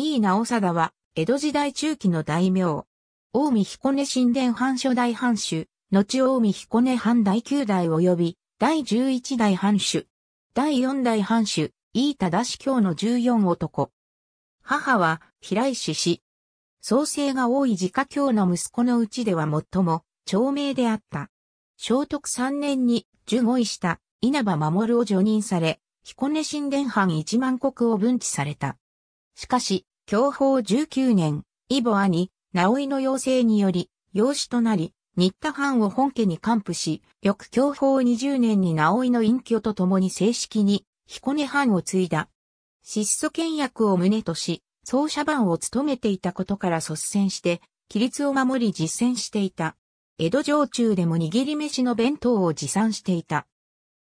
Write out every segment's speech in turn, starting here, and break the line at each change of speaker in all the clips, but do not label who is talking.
井伊直貞は、江戸時代中期の大名。近江彦根神殿藩初代藩主、後近江彦根藩第九代及び、第十一代藩主。第四代藩主、井伊忠京の十四男。母は、平石氏。創生が多い自家教の息子のうちでは最も、長命であった。聖徳三年に、受五位した、稲葉守を除任され、彦根神殿藩一万国を分治された。しかし、享保19年、イボ兄、直井の要請により、養子となり、新田藩を本家に還付し、翌享保20年に直井の隠居と共に正式に、彦根藩を継いだ。質素倹約を旨とし、奏者番を務めていたことから率先して、規律を守り実践していた。江戸城中でも握り飯の弁当を持参していた。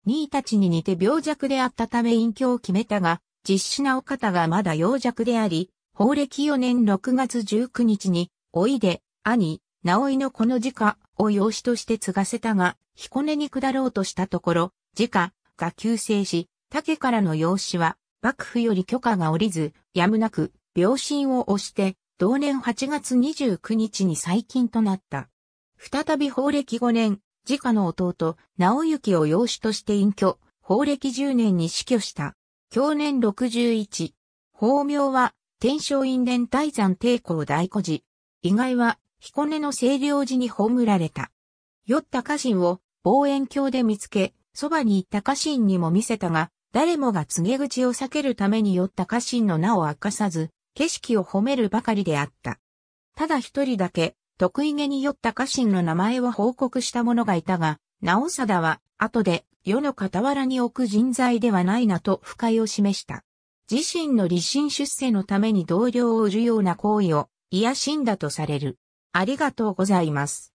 兄たちに似て病弱であったため隠居を決めたが、実施なお方がまだ幼弱であり、法暦4年6月19日に、おいで、兄、直井のこの自家を養子として継がせたが、彦根に下ろうとしたところ、自家が急性し、竹からの養子は、幕府より許可が下りず、やむなく、病身を押して、同年8月29日に再近となった。再び法暦5年、自家の弟、直行を養子として隠居、法暦10年に死去した。享年61。法名は、天正院連大山帝公大古寺。意外は、彦根の清涼寺に葬られた。酔った家臣を望遠鏡で見つけ、そばに行った家臣にも見せたが、誰もが告げ口を避けるために酔った家臣の名を明かさず、景色を褒めるばかりであった。ただ一人だけ、得意げに酔った家臣の名前を報告した者がいたが、直貞は、後で、世の傍らに置く人材ではないなと不快を示した。自身の立身出世のために同僚を売るような行為を、いやしんだとされる。ありがとうございます。